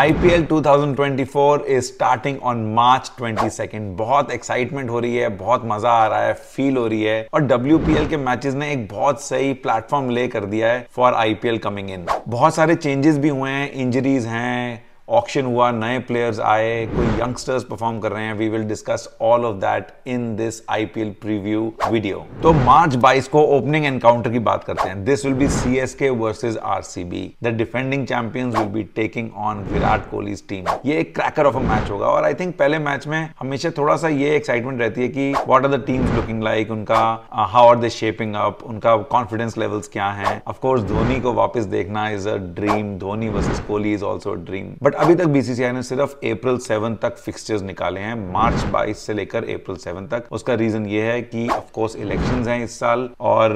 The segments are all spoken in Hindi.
IPL 2024 is starting on March 22nd बहुत एक्साइटमेंट हो रही है बहुत मजा आ रहा है फील हो रही है और एल के मैचेस ने एक बहुत सही प्लेटफॉर्म ले कर दिया है फॉर एल कमिंग इन बहुत सारे चेंजेस भी हुए हैं इंजरीज हैं ऑक्शन हुआ नए प्लेयर्स आए कोई यंगस्टर्स परफॉर्म कर रहे हैं we will discuss all of that in this IPL preview video तो मार्च 22 को ओपनिंग एनकाउंटर की बात करते हैं this will be CSK versus RCB the defending champions will be taking on Virat Kohli team ये एक क्रैकर ऑफ अ मैच होगा और आई थिंक पहले मैच में हमेशा थोड़ा सा ये एक्साइटमेंट रहती है कि what are the teams looking like उनका how are they shaping up उनका कॉन्फिडेंस लेवल्स क्या है ऑफ कोर्स धोनी को वापस देखना is a dream Dhoni versus Kohli is also a dream but अभी तक बीसीसीआई ने सिर्फ अप्रैल सेवन तक फिक्सचर्स निकाले हैं मार्च बाईस से लेकर अप्रैल सेवन तक उसका रीजन ये है कि ऑफकोर्स इलेक्शन है इस साल और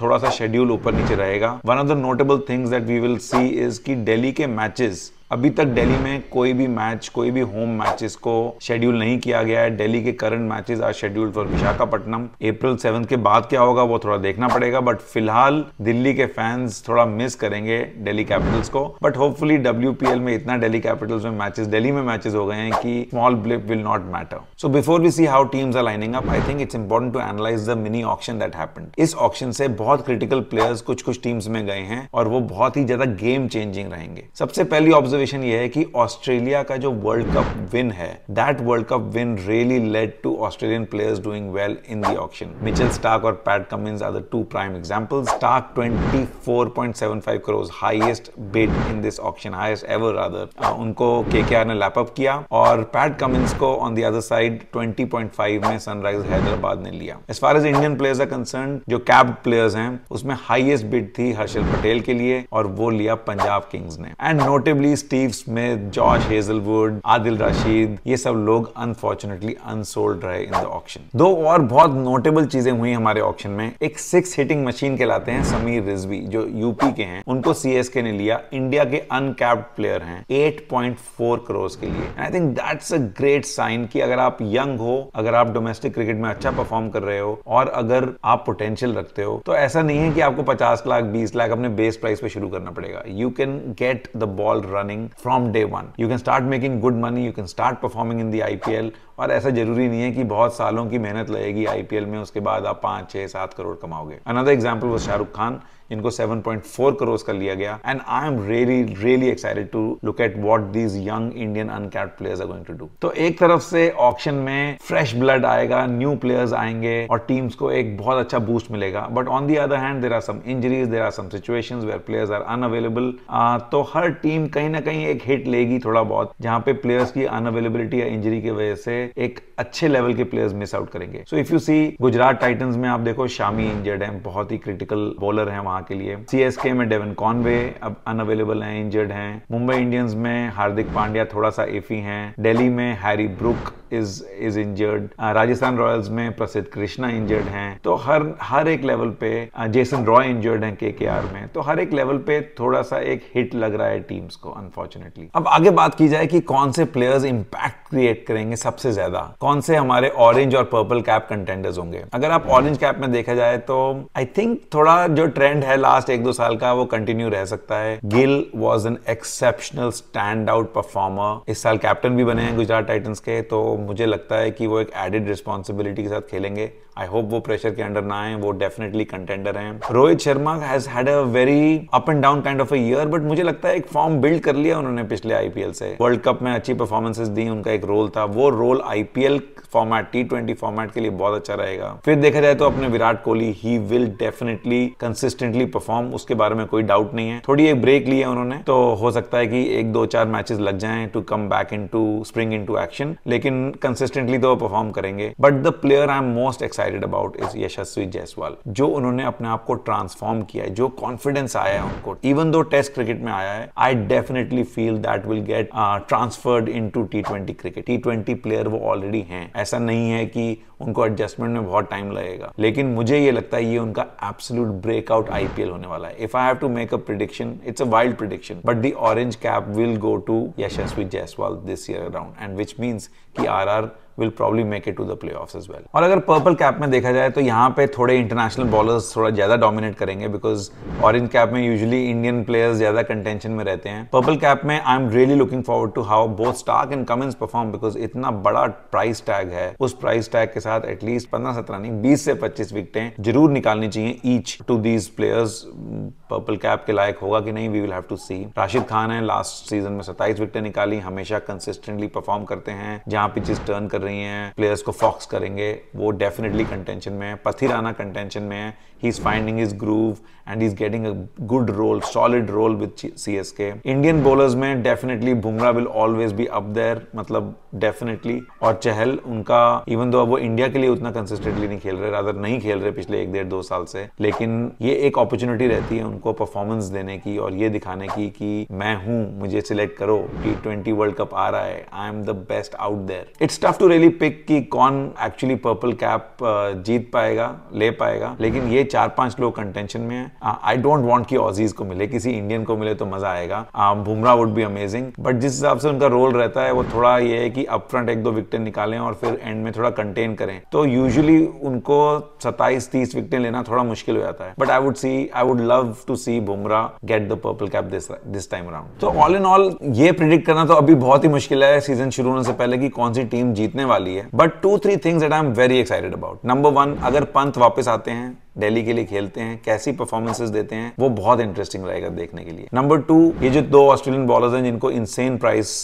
थोड़ा सा शेड्यूल ऊपर नीचे रहेगा one of the notable things that we will see is की डेली के मैचेस अभी तक दिल्ली में कोई भी मैच कोई भी होम मैचेस को शेड्यूल नहीं किया गया है दिल्ली के current matches are schedule for Visakhapatnam April seven के बाद क्या होगा वो थोड़ा देखना पड़ेगा बट फिलहाल दिल्ली के फैंस थोड़ा मिस करेंगे दिल्ली कैपिटल्स को बट होपफुली डब्ल्यू में इतना दिल्ली कैपिटल्स में मैचेस दिल्ली में मैचेस हो गए हैं कि small blip will not matter so before we see how teams are lining up I think it's important to analyse the mini option that happened इस ऑप्शन से बहुत क्रिटिकल प्लेयर्स कुछ कुछ टीम्स में गए हैं और वो बहुत ही ज्यादा गेम चेंजिंग रहेंगे सबसे पहली ऑब्जर्वेशन सिचुएशन ये है कि ऑस्ट्रेलिया का जो वर्ल्ड कप विन है that world cup win really led to Australian players doing well in the auction Mitchell Starc और Pat Cummins are the two prime examples Starc 24.75 crore highest bid in this auction highest ever rather उनको केकेआर ने लैप अप किया और पैट कमिंस को ऑन द अदर साइड 20.5 में सनराइज हैदराबाद ने लिया as far as Indian players are concern जो कैप प्लेयर्स हैं उसमें हाईएस्ट बिड थी हर्षल पटेल के लिए और वो लिया पंजाब किंग्स ने and notably Steve Smith George Hazlewood Adil Rashid ये सब लोग अनफॉर्चुनेटली अनसोल्ड रहे इन द ऑप्शन दो और बहुत नोटेबल चीजें हुई हमारे ऑप्शन में एक सिक्स हिटिंग मशीन कहलाते हैं समीर रिजवी जो यूपी के हैं उनको सीएसके ने लिया इंडिया के अनकैप्ड प्लेयर हैं 8.4 करोड़ के लिए I think that's a great sign कि अगर आप यंग हो अगर आप डोमेस्टिक क्रिकेट में अच्छा परफॉर्म कर रहे हो और अगर आप पोटेंशियल रखते हो तो ऐसा नहीं है कि आपको पचास लाख बीस लाख अपने बेस प्राइस पे शुरू करना पड़ेगा you can get the ball running earning from day one. You can start making good money, you can start performing in the IPL और ऐसा जरूरी नहीं है कि बहुत सालों की मेहनत लगेगी आईपीएल में उसके बाद आप पांच छह सात करोड़ कमाओगे अनदर एग्जाम्पल वो शाहरुख खान इनको 7.4 करोड़ का लिया गया and I am really really excited to look at what these young Indian uncapped players are going to do तो एक तरफ से ऑक्शन में फ्रेश ब्लड आएगा न्यू प्लेयर्स आएंगे और टीम्स को एक बहुत अच्छा बूस्ट मिलेगा but on the other hand there are some injuries there are some situation where players are unavailable तो हर टीम कहीं ना कहीं एक हिट लेगी थोड़ा बहुत जहां पे प्लेयर्स की अनअवेलेबिलिटी या इंजरी की वजह से एक अच्छे लेवल के प्लेयर्स मिस आउट करेंगे so if you see Gujarat Titans में आप देखो शामी इंजर्ड है बहुत ही क्रिटिकल बॉलर है वहां के लिए सी में डेवन कॉनवे अब अनअवेलेबल है इंजर्ड है मुंबई इंडियंस में हार्दिक पांड्या थोड़ा सा एफी है डेली में Harry Brook is is injured Rajasthan Royals में प्रसिद्ध कृष्णा इंजर्ड हैं तो हर हर एक लेवल पे जेसन रॉय इंजर्ड हैं के के आर में तो हर एक लेवल पे थोड़ा सा एक हिट लग रहा है टीम्स को अनफॉर्चुनेटली अब आगे बात की जाए कि कौन से प्लेयर्स इंपैक्ट क्रिएट करेंगे सबसे ज्यादा कौन से हमारे ऑरेंज और पर्पल कैप कंटेंडर्स होंगे अगर आप ऑरेंज कैप में देखा जाए तो आई थिंक थोड़ा जो ट्रेंड है लास्ट एक दो साल का वो कंटिन्यू रह सकता है Gill was an exceptional stand out performer इस साल कैप्टन भी बने हैं गुजरात टाइटन्स के तो मुझे लगता है कि वो एक एडेड रिस्पॉन्सिबिलिटी के साथ खेलेंगे आई होप वो प्रेशर के अंडर ना आए वो डेफिनेटली कंटेंडर हैं Rohit Sharma has had a very up and down kind of a year but मुझे लगता है एक फॉर्म बिल्ड कर लिया उन्होंने पिछले आईपीएल से वर्ल्ड कप में अच्छी परफॉर्मेंसेस दी उनका एक रोल था वो role IPL format T twenty format के लिए बहुत अच्छा रहेगा फिर देखा जाए तो अपने विराट कोहली ही विल डेफिनेटली कंसिस्टेंटली परफॉर्म उसके बारे में कोई डाउट नहीं है थोड़ी एक ब्रेक ली है उन्होंने तो हो सकता है कि एक दो चार मैचेस लग जाए to come back into spring into action लेकिन कंसिस्टेंटली तो परफॉर्म करेंगे but the player I am most excite excited about is Yashasvi Jaiswal जो उन्होंने अपने आप को ट्रांसफॉर्म किया है जो कॉन्फिडेंस आया है उनको इवन दो टेस्ट क्रिकेट में आया है I definitely feel that will get transferred into T twenty cricket T twenty player वो ऑलरेडी है ऐसा नहीं है कि उनको एडजस्टमेंट में बहुत टाइम लगेगा लेकिन मुझे ये लगता है ये उनका एब्सोल्यूट ब्रेकआउट आईपीएल होने वाला है if I have to make a prediction it's a wild prediction but the orange cap will go to Yashasvi Jaiswal this year around and which means कि R R will probably make it to the play off as well और अगर पर्पल कैप में देखा जाए तो यहाँ पे थोड़े इंटरनेशनल बॉलर्स थोड़ा ज्यादा डोमिनेट करेंगे बिकॉज ऑरेंज कैप में यूजली इंडियन प्लेयर्स ज्यादा कंटेंशन में रहते हैं पर्पल कैप में I am really looking forward to how both Starc and Cummins perform because इतना बड़ा प्राइस टैग है उस प्राइस टैग के साथ एटलीस्ट पंद्रह सत्रह नहीं बीस से पच्चीस विकटें जरूर निकालनी चाहिए each to these players purple cap के लायक होगा कि नहीं we will have to see Rashid Khan है लास्ट सीजन में सत्ताईस विकटें निकाली हमेशा कंसिस्टेंटली परफॉर्म करते हैं जहां पिचेस टर्न कर रही हैं प्लेयर्स को फॉक्स करेंगे वो डेफिनेटली कंटेंशन में है पथी राना कंटेंशन में है he is finding his groove and is getting a good role solid role with C S K Indian bowlers में definitely Bumrah will always be up there मतलब डेफिनेटली और चहल उनका इवन दो अब वो इंडिया के लिए उतना कंसिस्टेंटली नहीं खेल रहे रादर नहीं खेल रहे पिछले एक डेढ़ दो साल से लेकिन ये एक अपॉर्चुनिटी रहती है उनको परफॉर्मेंस देने की और ये दिखाने की कि मैं हूं मुझे सिलेक्ट करो टी ट्वेंटी वर्ल्ड कप आ रहा है I am the best out there it's tough to really pick कि कौन एक्चुअली पर्पल कैप जीत पाएगा ले पाएगा लेकिन ये चार पांच लोग कंटेंशन में है आई डोंट वांट कि ऑजीज को मिले किसी इंडियन को मिले तो मजा आएगा Bumrah would be amazing but जिस हिसाब से उनका रोल रहता है वो थोड़ा ये है कि अप फ्रंट एक दो विकेट निकालें और फिर एंड में थोड़ा कंटेन करें तो यूजली उनको सत्ताईस तीस विकटें लेना थोड़ा मुश्किल हो जाता है but I would see I would love to see Bumrah get the purple cap this time around तो ऑल इन ऑल ये प्रिडिक्ट करना तो अभी बहुत ही मुश्किल है सीजन शुरू होने से पहले कि कौन सी टीम जीतने होने वाली है but two three things at I am very excited about number one अगर पंत वापस आते हैं दिल्ली के लिए खेलते हैं कैसी परफॉर्मेंसेस देते हैं वो बहुत इंटरेस्टिंग रहेगा देखने के लिए नंबर टू ये जो दो ऑस्ट्रेलियन बॉलर्स हैं जिनको इनसेन प्राइस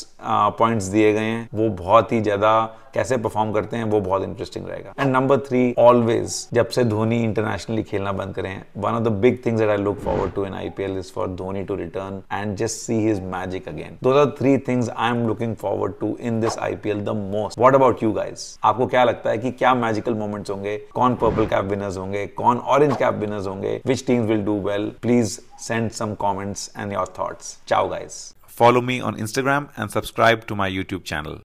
पॉइंट्स दिए गए हैं वो बहुत ही ज्यादा कैसे परफॉर्म करते हैं वो बहुत इंटरेस्टिंग रहेगा एंड नंबर थ्री ऑलवेज जब से धोनी इंटरनेशनली खेलना बंद करें one of the big things I look forward to in IPL is for Dhoni to return and just see his magic again दो or three things I am looking forward to in this IPL the most what about you guys आपको क्या लगता है कि क्या मैजिकल मोमेंट्स होंगे कौन पर्पल कैप विनर्स होंगे कौन ऑरेंज कैप विनर्स होंगे which team will do well please send some comments and your thoughts ciao guys follow me on Instagram and subscribe to my YouTube channel